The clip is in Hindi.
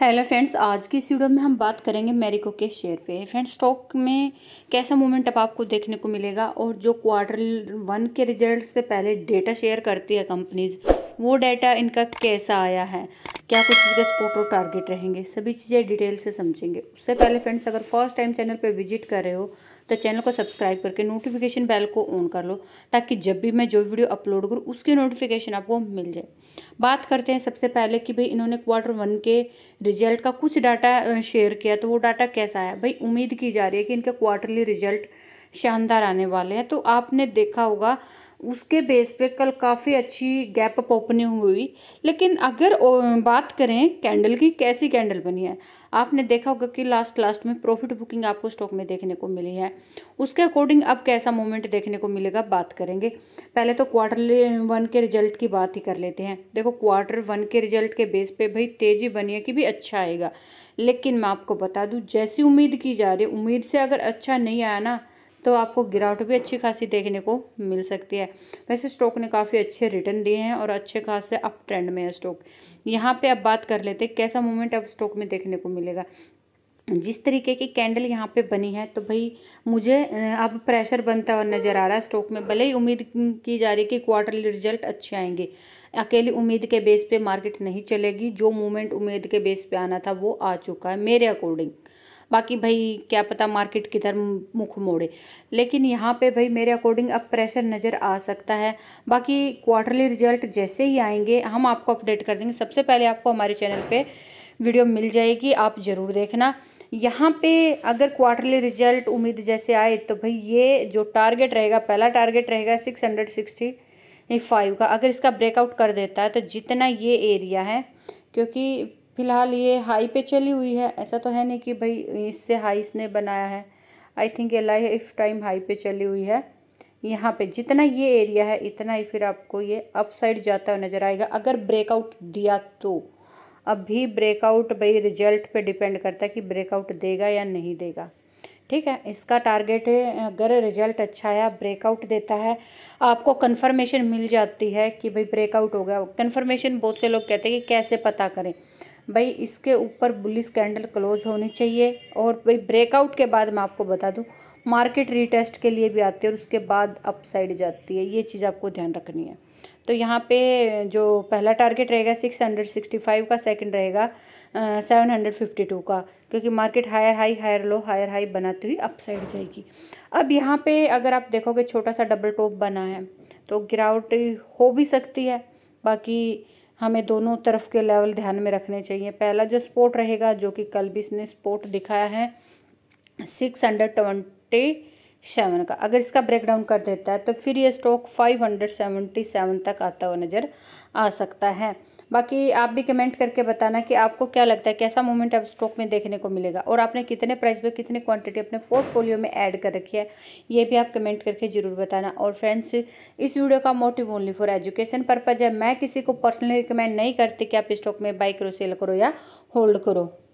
हेलो फ्रेंड्स आज की इस वीडियो में हम बात करेंगे मेरिको के शेयर पे फ्रेंड्स स्टॉक में कैसा मूवमेंट अब आपको देखने को मिलेगा और जो क्वार्टर वन के रिजल्ट से पहले डेटा शेयर करती है कंपनीज वो डेटा इनका कैसा आया है क्या कुछ इसके स्पोर्ट और टारगेट रहेंगे सभी चीज़ें डिटेल से समझेंगे उससे पहले फ्रेंड्स अगर फर्स्ट टाइम चैनल पर विजिट कर रहे हो तो चैनल को सब्सक्राइब करके नोटिफिकेशन बेल को ऑन कर लो ताकि जब भी मैं जो वीडियो अपलोड करूँ उसकी नोटिफिकेशन आपको मिल जाए बात करते हैं सबसे पहले कि भाई इन्होंने क्वार्टर वन के रिजल्ट का कुछ डाटा शेयर किया तो वो डाटा कैसा आया भाई उम्मीद की जा रही है कि इनके क्वार्टरली रिजल्ट शानदार आने वाले हैं तो आपने देखा होगा उसके बेस पे कल काफ़ी अच्छी गैप अप ओपनिंग हुई लेकिन अगर बात करें कैंडल की कैसी कैंडल बनी है आपने देखा होगा कि लास्ट लास्ट में प्रॉफिट बुकिंग आपको स्टॉक में देखने को मिली है उसके अकॉर्डिंग अब कैसा मोमेंट देखने को मिलेगा बात करेंगे पहले तो क्वार्टरली वन के रिजल्ट की बात ही कर लेते हैं देखो क्वार्टर वन के रिजल्ट के बेस पे भाई तेज़ी बनी है कि भी अच्छा आएगा लेकिन मैं आपको बता दूँ जैसी उम्मीद की जा रही है उम्मीद से अगर अच्छा नहीं आया ना तो आपको गिरावट भी अच्छी खासी देखने को मिल सकती है वैसे स्टॉक ने काफ़ी अच्छे रिटर्न दिए हैं और अच्छे खासे अप ट्रेंड में है स्टॉक यहाँ पे अब बात कर लेते हैं कैसा मूवमेंट अब स्टॉक में देखने को मिलेगा जिस तरीके की कैंडल यहाँ पे बनी है तो भाई मुझे अब प्रेशर बनता हुआ नज़र आ रहा है स्टॉक में भले ही उम्मीद की जा रही है कि क्वार्टरली रिजल्ट अच्छे आएंगे अकेली उम्मीद के बेस पे मार्केट नहीं चलेगी जो मूवमेंट उम्मीद के बेस पे आना था वो आ चुका है मेरे अकॉर्डिंग बाकी भाई क्या पता मार्केट किधर मुख मोड़े लेकिन यहाँ पे भाई मेरे अकॉर्डिंग अब प्रेशर नज़र आ सकता है बाकी क्वार्टरली रिजल्ट जैसे ही आएंगे हम आपको अपडेट कर देंगे सबसे पहले आपको हमारे चैनल पर वीडियो मिल जाएगी आप ज़रूर देखना यहाँ पे अगर क्वार्टरली रिजल्ट उम्मीद जैसे आए तो भाई ये जो टारगेट रहेगा पहला टारगेट रहेगा सिक्स हंड्रेड सिक्सटी फाइव का अगर इसका ब्रेकआउट कर देता है तो जितना ये एरिया है क्योंकि फ़िलहाल ये हाई पे चली हुई है ऐसा तो है नहीं कि भाई इससे हाई इसने बनाया है आई थिंक ये लाइफ टाइम हाई पे चली हुई है यहाँ पे जितना ये एरिया है इतना ही फिर आपको ये अप साइड जाता हुआ नज़र आएगा अगर ब्रेकआउट दिया तो अभी ब्रेकआउट भाई रिजल्ट पे डिपेंड करता है कि ब्रेकआउट देगा या नहीं देगा ठीक है इसका टारगेट है अगर रिजल्ट अच्छा आया ब्रेकआउट देता है आपको कन्फर्मेशन मिल जाती है कि भाई ब्रेकआउट हो गया कन्फर्मेशन बहुत से लोग कहते हैं कि कैसे पता करें भाई इसके ऊपर बुलिस कैंडल क्लोज होनी चाहिए और भाई ब्रेकआउट के बाद मैं आपको बता दूँ मार्केट रीटेस्ट के लिए भी आती है और उसके बाद अप साइड जाती है ये चीज़ आपको ध्यान रखनी है तो यहाँ पे जो पहला टारगेट रहेगा सिक्स हंड्रेड सिक्सटी फाइव का सेकंड रहेगा सेवन हंड्रेड फिफ्टी टू का क्योंकि market higher high higher low higher high बनाती हुई अप साइड जाएगी अब यहाँ पे अगर आप देखोगे छोटा सा डबल टॉप बना है तो गिरावट हो भी सकती है बाकी हमें दोनों तरफ के लेवल ध्यान में रखने चाहिए पहला जो स्पोर्ट रहेगा जो कि कल भी इसने स्पोर्ट दिखाया है सिक्स हंड्रेड ट्वेंटी सेवन का अगर इसका ब्रेकडाउन कर देता है तो फिर ये stock five hundred seventy seven तक आता हुआ नज़र आ सकता है बाकी आप भी कमेंट करके बताना कि आपको क्या लगता है कैसा मूवमेंट आप स्टॉक में देखने को मिलेगा और आपने कितने प्राइस पे कितने क्वांटिटी अपने पोर्टफोलियो में ऐड कर रखी है ये भी आप कमेंट करके ज़रूर बताना और फ्रेंड्स इस वीडियो का motive only for education purpose है मैं किसी को पर्सनली रिकमेंड नहीं करती कि आप स्टॉक में बाई करो सेल करो या होल्ड करो